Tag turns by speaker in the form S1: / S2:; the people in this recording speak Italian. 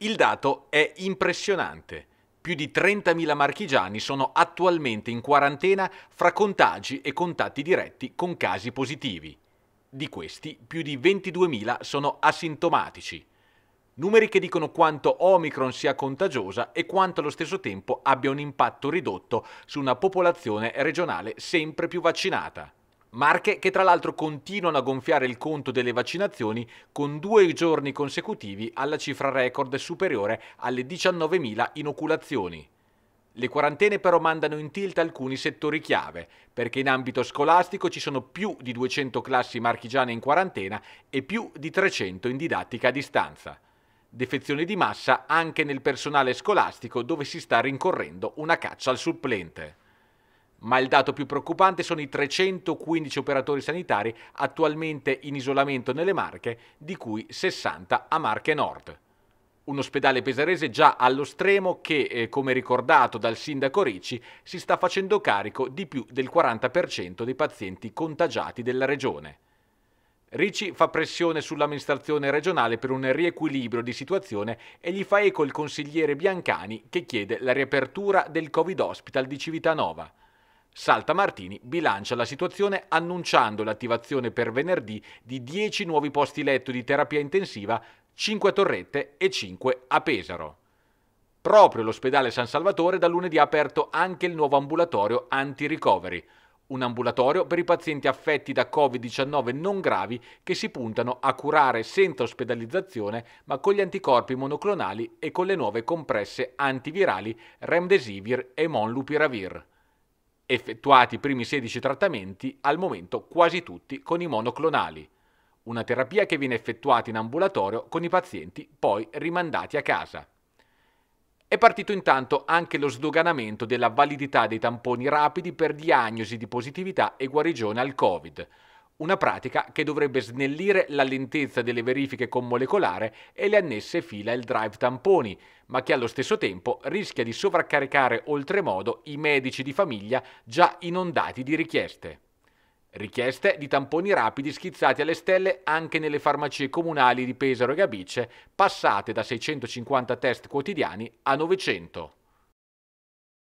S1: Il dato è impressionante. Più di 30.000 marchigiani sono attualmente in quarantena fra contagi e contatti diretti con casi positivi. Di questi, più di 22.000 sono asintomatici. Numeri che dicono quanto Omicron sia contagiosa e quanto allo stesso tempo abbia un impatto ridotto su una popolazione regionale sempre più vaccinata. Marche che tra l'altro continuano a gonfiare il conto delle vaccinazioni con due giorni consecutivi alla cifra record superiore alle 19.000 inoculazioni. Le quarantene però mandano in tilt alcuni settori chiave, perché in ambito scolastico ci sono più di 200 classi marchigiane in quarantena e più di 300 in didattica a distanza. Defezioni di massa anche nel personale scolastico dove si sta rincorrendo una caccia al supplente. Ma il dato più preoccupante sono i 315 operatori sanitari attualmente in isolamento nelle Marche, di cui 60 a Marche Nord. Un ospedale pesarese già allo stremo che, eh, come ricordato dal sindaco Ricci, si sta facendo carico di più del 40% dei pazienti contagiati della regione. Ricci fa pressione sull'amministrazione regionale per un riequilibrio di situazione e gli fa eco il consigliere Biancani che chiede la riapertura del Covid Hospital di Civitanova. Salta Martini bilancia la situazione annunciando l'attivazione per venerdì di 10 nuovi posti letto di terapia intensiva, 5 a Torrette e 5 a Pesaro. Proprio l'ospedale San Salvatore da lunedì ha aperto anche il nuovo ambulatorio anti-recovery, un ambulatorio per i pazienti affetti da Covid-19 non gravi che si puntano a curare senza ospedalizzazione ma con gli anticorpi monoclonali e con le nuove compresse antivirali Remdesivir e Monlupiravir effettuati i primi 16 trattamenti, al momento quasi tutti con i monoclonali, una terapia che viene effettuata in ambulatorio con i pazienti poi rimandati a casa. È partito intanto anche lo sdoganamento della validità dei tamponi rapidi per diagnosi di positività e guarigione al Covid, una pratica che dovrebbe snellire la lentezza delle verifiche con molecolare e le annesse fila il drive tamponi, ma che allo stesso tempo rischia di sovraccaricare oltremodo i medici di famiglia già inondati di richieste. Richieste di tamponi rapidi schizzati alle stelle anche nelle farmacie comunali di Pesaro e Gabice, passate da 650 test quotidiani a 900.